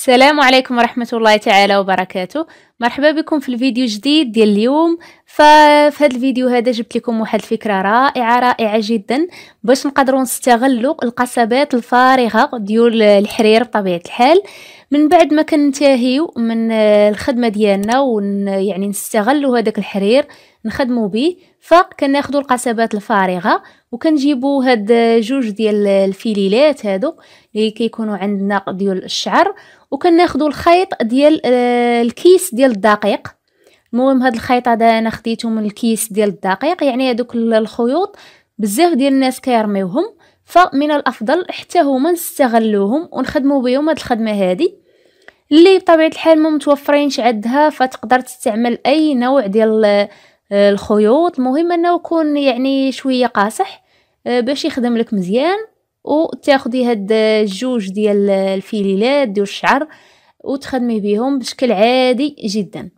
السلام عليكم ورحمة الله تعالى وبركاته مرحبا بكم في الفيديو جديد ديال اليوم ففي هذا الفيديو هذا جبت لكم واحد الفكرة رائعة رائعة جدا باش نقدروا نستغلوا القصبات الفارغة ديال الحرير بطبيعة الحال من بعد ما كنتهيو من الخدمة ديالنا ويعني يعني نستغلوا هذاك الحرير نخدموا به فكناخذوا القصبات الفارغه وكنجيبوا هاد جوج ديال الفيليلات هادو اللي كيكونوا عندنا ديال الشعر وكناخذوا الخيط ديال آه، الكيس ديال الدقيق المهم هاد الخيط هذا انا خديته من الكيس ديال الدقيق يعني هذوك الخيوط بزاف ديال الناس كيرميوهم فمن الافضل حتى هما نستغلوهم ونخدموا بهم هاد الخدمه هذه اللي بطبيعه الحال ما متوفرينش عندها فتقدر تستعمل اي نوع ديال آه، الخيوط المهم انه يكون يعني شويه قاصح آه، باش يخدم لك مزيان وتاخدي هاد الجوج ديال الفيليلات ديال الشعر وتخدمي بهم بشكل عادي جدا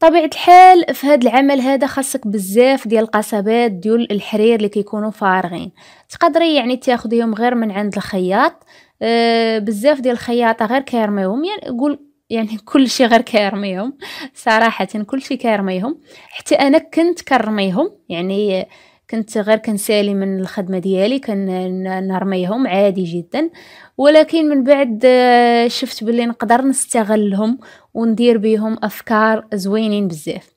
طبيعة الحال في هذا العمل هذا خاصك بزاف ديال القصبات ديال الحرير اللي كيكونوا فارغين تقدري يعني تاخديهم غير من عند الخياط أه بزاف ديال الخياطه غير كيرميهم يعني قول يعني كل شيء غير كيرميهم صراحه كل شيء كيرميهم حتى انا كنت كرميهم يعني كنت غير كنسالي من الخدمة ديالي نرميهم عادي جدا ولكن من بعد آه، شفت بلي نقدر نستغلهم وندير بيهم أفكار زوينين بزاف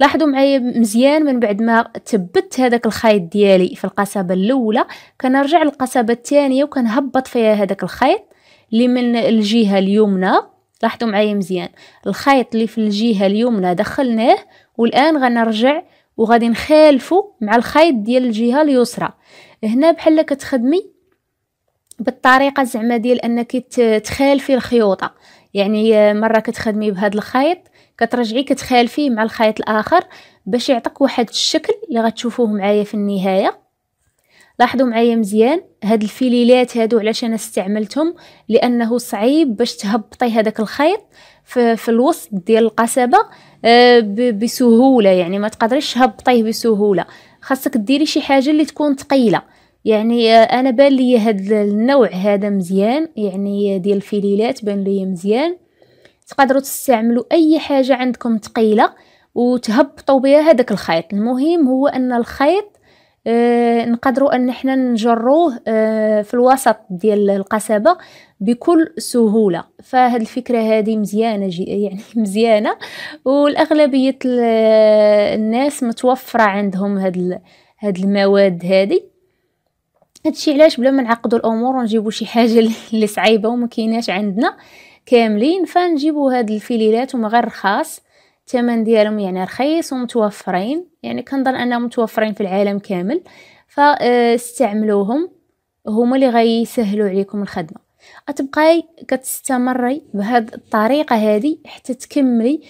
لاحظوا معايا مزيان من بعد ما تبت هذاك الخيط ديالي في القصبة الأولى كنرجع للقصبة الثانية وكنهبط فيها هذاك الخيط اللي من الجهة اليمنى لاحظوا معايا مزيان الخيط اللي في الجهة اليمنى دخلناه والآن غنرجع وغادي نخالفو مع الخيط ديال الجهه اليسرى هنا بحال كتخدمي بالطريقه زعما ديال انك تخالفي الخيوطه يعني مره كتخدمي بهذا الخيط كترجعي كتخالفيه مع الخيط الاخر باش يعطيك واحد الشكل اللي غتشوفوه معايا في النهايه لاحظوا معايا مزيان هاد الفيليلات هادو علاش انا استعملتهم لانه صعيب باش تهبطي هذاك الخيط في, في الوسط ديال القصبه آه، بسهوله يعني ما تقدريش تهبطيه بسهوله خاصك ديري شي حاجه اللي تكون ثقيله يعني آه، انا بان لي هاد النوع هذا مزيان يعني ديال الفيليلات بان لي مزيان تقدروا تستعملوا اي حاجه عندكم ثقيله وتهبطوا بها هذاك الخيط المهم هو ان الخيط آه، نقدروا ان احنا نجروه آه، في الوسط ديال القصبه بكل سهوله فهاد الفكره هذه مزيانه يعني مزيانه والاغلبيه الناس متوفره عندهم هاد هاد المواد هذه هادشي علاش بلا ما نعقدوا الامور ونجيبوا شي حاجه اللي صعيبه وما كايناش عندنا كاملين فنجيبوا هاد الفيليلات وما غير رخاص الثمن ديالهم يعني رخيص ومتوفرين يعني كنظن انهم متوفرين في العالم كامل فاستعملوهم هما اللي غيسهلوا عليكم الخدمه غتبقاي كتستمري بهاد الطريقه هذه حتى تكملي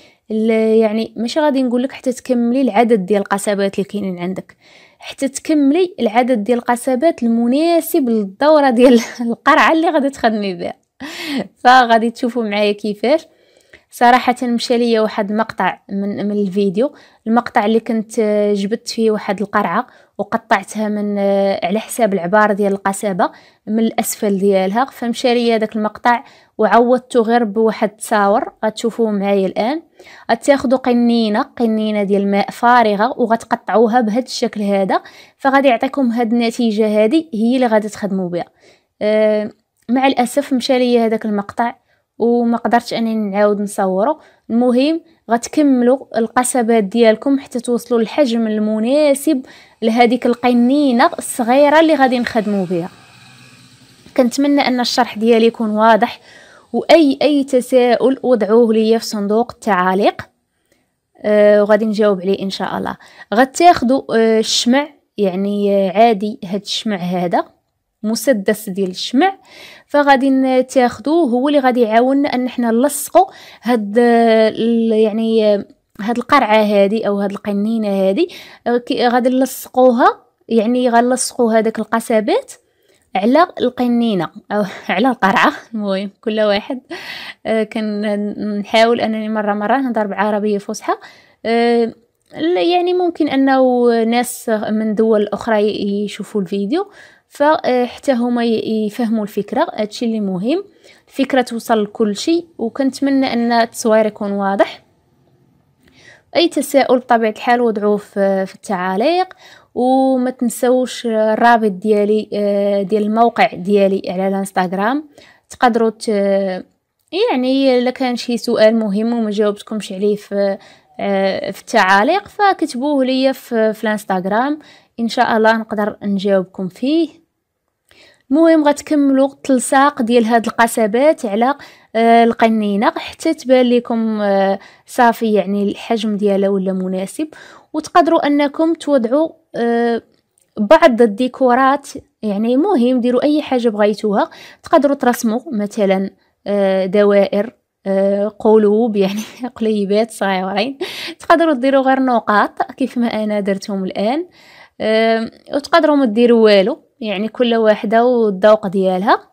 يعني ماشي غادي نقول لك حتى تكملي العدد ديال القصبات اللي كاينين عندك حتى تكملي العدد ديال القصبات المناسب للدوره ديال القرعه اللي غادي تخدمي بها فغادي تشوفوا معايا كيفاش صراحة مشى ليا واحد مقطع من, من الفيديو المقطع اللي كنت آه، جبت فيه واحد القرعة وقطعتها من آه، على حساب العبار ديال القصبة من الأسفل ديالها فمشى ليا داك المقطع وعوضته غير بواحد التصاور غتشوفوه معايا الآن غتاخدو قنينة قنينة ديال الماء فارغة وغتقطعوها بهاد الشكل هذا فغادي يعطيكم هاد النتيجة هادي هي اللي غادي تخدموا بها أه مع الأسف مشى ليا هذاك المقطع وما قدرتش اني نعاود نصوره المهم غتكملوا القصبات ديالكم حتى توصلوا للحجم المناسب لهذيك القنينه الصغيره اللي غادي نخدموا بها كنتمنى ان الشرح ديالي يكون واضح واي اي تساؤل وضعوه ليا في صندوق التعاليق أه وغادي نجاوب عليه ان شاء الله غتاخذوا آه، الشمع يعني آه، عادي هاد الشمع هذا مسدس ديال الشمع فغادي تاخدو هو اللي غادي يعاوننا ان حنا نلصقوا هاد يعني هاد القرعه هادي او هاد القنينه هادي آه، غادي نلصقوها يعني غنلصقوا هذاك القصابات على القنينه او على القرعه المهم كل واحد آه كنحاول انني مره مره نهضر بعربيه فصحى آه يعني ممكن انه ناس من دول اخرى يشوفوا الفيديو فحتى هما يفهموا الفكره هادشي اللي مهم الفكره توصل لكل شيء وكنتمنى ان التصوير يكون واضح اي تساؤل بطبيعه الحال وضعوه في التعاليق وما تنسوش الرابط ديالي آه، ديال الموقع ديالي على الانستغرام تقدروا ت... يعني الا كان شي سؤال مهم وما جاوبتكمش عليه في آه، في التعاليق فكتبوه ليا في, في الانستغرام ان شاء الله نقدر نجاوبكم فيه المهم غتكملوا التلصاق ديال هاد القصبات على آه القنينه حتى تبان لكم آه صافي يعني الحجم ديالها ولا مناسب وتقدروا انكم توضعوا آه بعض الديكورات يعني مهم ديروا اي حاجه بغيتوها تقدروا ترسموا مثلا آه، دوائر آه، قلوب يعني قليبات صغيرين تقدروا ديروا غير نقاط كيف ما انا درتهم الان آه، وتقدروا ما ديروا والو يعني كل واحدة والذوق ديالها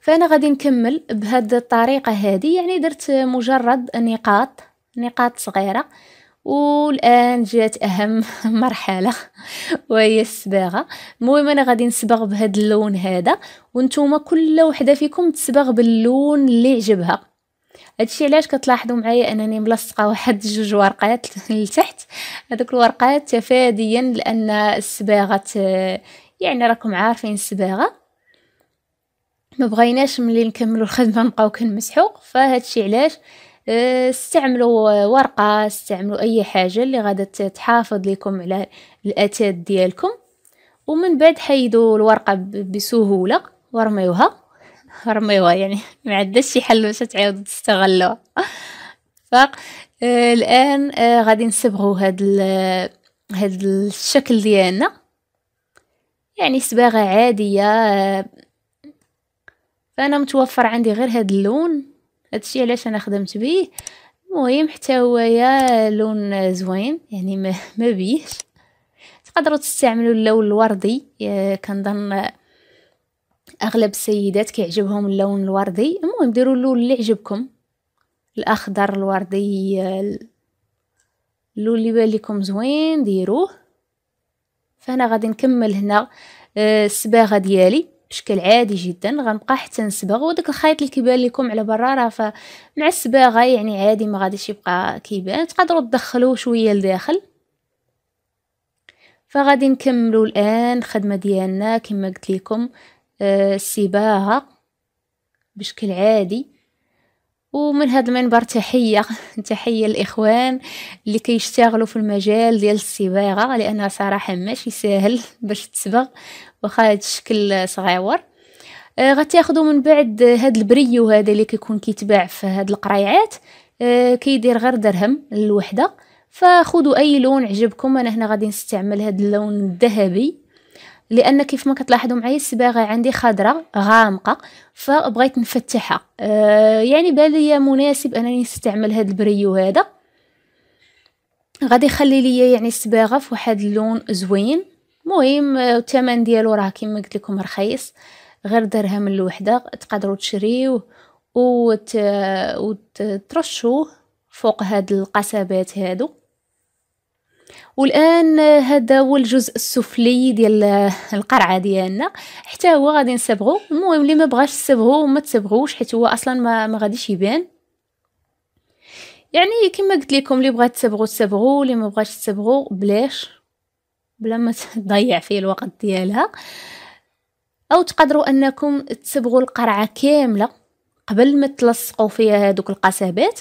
فانا غادي نكمل بهاد الطريقه هادي يعني درت مجرد نقاط نقاط صغيره والان جات اهم مرحله وهي الصباغه المهم انا غادي نسبغ بهاد اللون هذا وانتوما كل وحده فيكم تسبغ باللون اللي عجبها هادشي علاش كتلاحظوا معايا انني ملصقه واحد جوج ورقات لتحت هذوك الورقات تفاديا لان الصباغه يعني راكم عارفين الصباغه ما بغيناش ملي نكملوا الخدمه نبقاو كنمسحوا فهادشي علاش آه، استعملوا ورقه استعملوا اي حاجه اللي غادا تحافظ لكم على الاتات ديالكم ومن بعد حيدوا الورقه بسهوله ورميوها رميوها يعني ما عندهاش شي حل باش تعاود تستغلوها ف آه، الان آه، غادي نصبغوا هاد هاد الشكل ديالنا يعني صباغه عاديه آه، فانا متوفر عندي غير هاد اللون هادشي علاش انا خدمت به المهم حتى هو يا لون زوين يعني ما, ما بيش تقدروا تستعملوا اللون الوردي كنظن اغلب السيدات كيعجبهم اللون الوردي المهم ديروا اللون اللي عجبكم الاخضر الوردي اللون اللي بان لكم زوين ديروه فانا غادي نكمل هنا آه، الصباغه ديالي بشكل عادي جدا غنبقى حتى نصبغ وداك الخيط اللي كيبان لكم على برا راه مع الصباغه يعني عادي ما غاديش يبقى كيبان تقدروا تدخلوه شويه لداخل فغادي نكملوا الان الخدمه ديالنا كما قلت لكم السباحة آه، بشكل عادي ومن هذا المنبر تحية تحية الإخوان اللي كيشتغلوا في المجال ديال السباغة لأنها صراحة ماشي ساهل باش تصبغ واخا هاد الشكل صغيور آه غتاخدو من بعد هاد البريو هذا اللي كيكون كيتباع في هاد القريعات آه كيدير غير درهم للوحدة فخذوا اي لون عجبكم انا هنا غادي نستعمل هاد اللون الذهبي لان كيف ما كتلاحظوا معايا الصباغه عندي خضراء غامقه فبغيت نفتحها أه يعني بالي مناسب انني نستعمل هذا البريو هذا غادي يخلي لي يعني الصباغه في واحد اللون زوين مهم آه، الثمن ديالو راه كما قلت لكم رخيص غير درهم الوحده تقدروا تشريوه وت... وترشوه فوق هاد القصبات هادو والان هذا هو الجزء السفلي ديال القرعه ديالنا حتى هو غادي نصبغو المهم اللي ما بغاش تصبغو ما تصبغوش حيت هو اصلا ما, ما غاديش يبان يعني كما قلت لكم اللي بغات تصبغوا تصبغوا اللي ما بغاش تصبغوا بلاش بلا ما تضيع فيه الوقت ديالها او تقدروا انكم تصبغوا القرعه كامله قبل ما تلصقوا فيها هذوك القصبات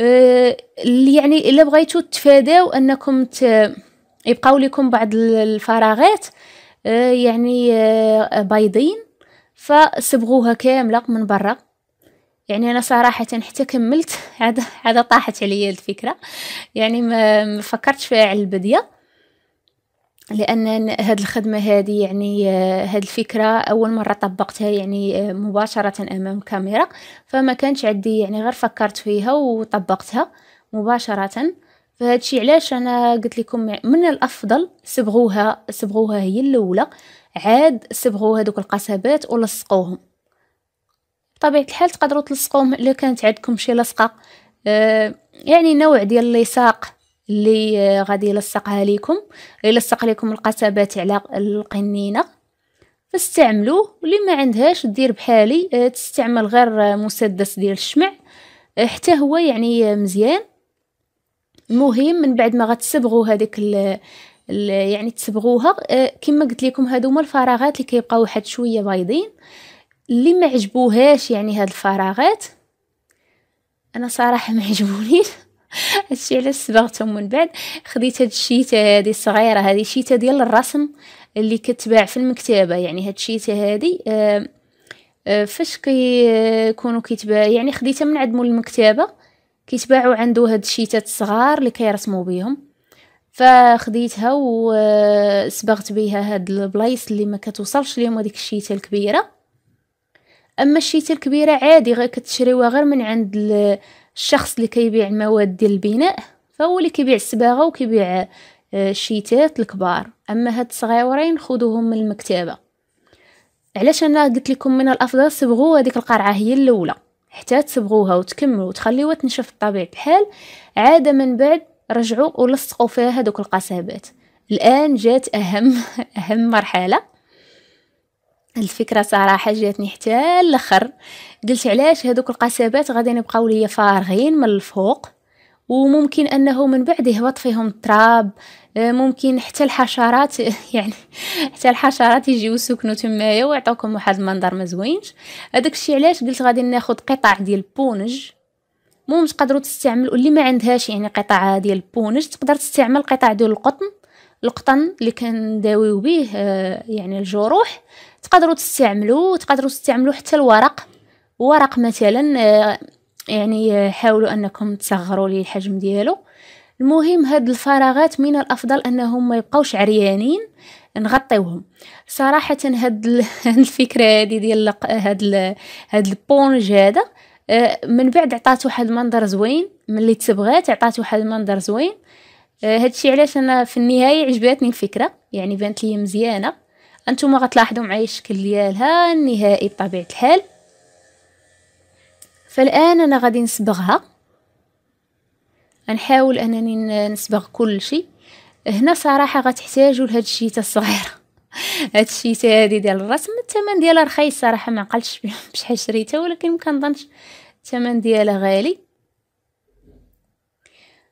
اللي آه، يعني الا بغيتو تفاداو انكم يبقاو لكم بعض الفراغات آه، يعني آه، بيضين فصبغوها كامله من برا يعني انا صراحه حتى كملت عاد طاحت عليا الفكره يعني ما فكرتش فيها على البديه لان هاد الخدمه هادي يعني آه، هاد الفكره اول مره طبقتها يعني آه، مباشره امام كاميرا فما كانش عندي يعني غير فكرت فيها وطبقتها مباشره فهادشي علاش انا قلت لكم يعني من الافضل صبغوها صبغوها هي الاولى عاد صبغوا هذوك القصبات ولصقوهم بطبيعه الحال تقدروا تلصقوهم الا كانت عندكم شي لصقه آه، يعني نوع ديال اللصاق اللي آه، غادي يلصقها لكم يلصق لكم القصبات على القنينه فاستعملوه واللي ما عندهاش دير بحالي آه، تستعمل غير مسدس ديال الشمع آه، حتى هو يعني مزيان المهم من بعد ما غتصبغوا هذيك يعني تصبغوها كما قلت لكم هادو هما الفراغات اللي كيبقاو واحد شويه بايضين اللي ما عجبوهاش يعني هاد الفراغات انا صراحه ما عجبونيش هادشي علاش صبغتهم من بعد خديت هاد الشيته هادي الصغيره هادي شيته ديال الرسم اللي كتباع في المكتبه يعني هاد الشيته هادي آه، آه، فاش كيكونوا كيتباع يعني خديتها من عند مول المكتبه كيتباعوا عنده هاد الشيتات الصغار اللي كيرسموا بيهم فخديتها وصبغت آه، بيها هاد البلايص اللي ما كتوصلش ليهم هذيك الشيته الكبيره اما الشيته الكبيره عادي غير كتشريوها غير من عند الشخص اللي كيبيع المواد ديال البناء فهو اللي كيبيع الصباغه وكيبيع آه، الشيتات الكبار اما هاد الصغيورين خذوهم من المكتبه علاش انا قلت لكم من الافضل صبغوا هذيك القرعه هي الاولى حتى تصبغوها وتكملوا وتخليوها تنشف الطبيعي بحال عاد من بعد رجعوا ولصقوا فيها هذوك القصابات الان جات اهم اهم مرحله الفكره صراحه جاتني حتى الاخر قلت علاش هذوك القصبات غادي يبقاو ليا فارغين من الفوق وممكن انه من بعد يهبط فيهم التراب آه، ممكن حتى الحشرات يعني حتى الحشرات يجيو يسكنوا تمايا ويعطوكم واحد المنظر ما زوينش هذاك الشيء علاش قلت غادي ناخذ قطع ديال البونج المهم تقدروا تستعملوا اللي ما عندهاش يعني قطع ديال البونج تقدر تستعمل قطع ديال القطن القطن اللي كنداويو به آه، يعني الجروح تقدروا تستعملوا تقدروا تستعملوا حتى الورق ورق مثلا آه، يعني حاولوا انكم تصغروا لي الحجم ديالو المهم هاد الفراغات من الافضل انهم ما يبقاوش عريانين نغطيوهم صراحه هاد الفكره هادي ديال هاد هاد البونج هذا آه، من بعد عطات واحد المنظر زوين ملي تبغات عطات واحد المنظر زوين آه، هادشي علاش انا في النهايه عجباتني الفكره يعني بانت لي مزيانه انتم غتلاحظوا معايا الشكل ديالها النهائي بطبيعه الحال فالان انا غادي نصبغها نحاول انني نصبغ كل شيء هنا صراحه غتحتاجوا لهاد الشيته الصغيره هاد الشيته هادي ديال الرسم الثمن ديالها رخيص صراحه ما عقلتش بشحال شريتها ولكن ما كنظنش الثمن ديالها غالي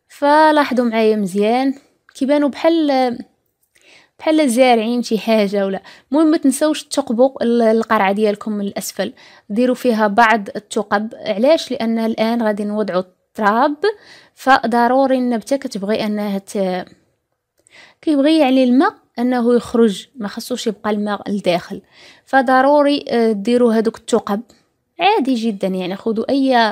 فلاحظوا معايا مزيان كيبانوا بحال بحال زارعين شي حاجه ولا المهم ما تنساوش تثقبوا القرعه ديالكم من الاسفل ديروا فيها بعض الثقب علاش لان الان غادي نوضعوا التراب فضروري النبته كتبغي انها ت... كيبغي يعني الماء انه يخرج ما خصوش يبقى الماء لداخل فضروري آه، ديروا هذوك الثقب عادي جدا يعني خذوا اي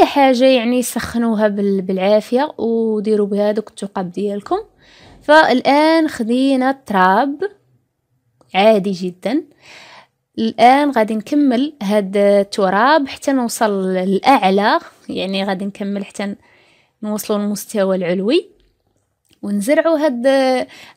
اي حاجه يعني سخنوها بالعافيه وديروا بها دوك الثقب ديالكم فالآن خدينا التراب عادي جدا الآن غادي نكمل هاد التراب حتى نوصل للأعلى يعني غادي نكمل حتى نوصلوا للمستوى العلوي ونزرعوا هاد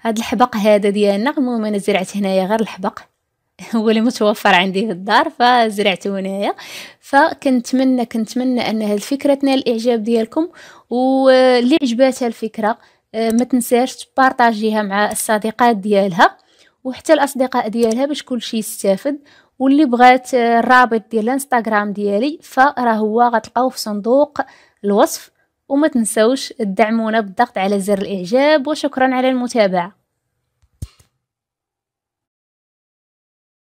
هاد الحبق هذا ديالنا المهم انا زرعت هنايا غير الحبق هو اللي متوفر عندي في الدار فزرعته هنايا فكنتمنى كنتمنى ان هاد الفكره تنال الاعجاب ديالكم واللي عجباتها الفكره آه، ما تنساش تبارطاجيها مع الصديقات ديالها وحتى الاصدقاء ديالها باش كلشي يستافد واللي بغات آه، الرابط ديال الانستغرام ديالي فراه هو غتلقاوه في صندوق الوصف وما تنسوش تدعمونا بالضغط على زر الاعجاب وشكرا على المتابعه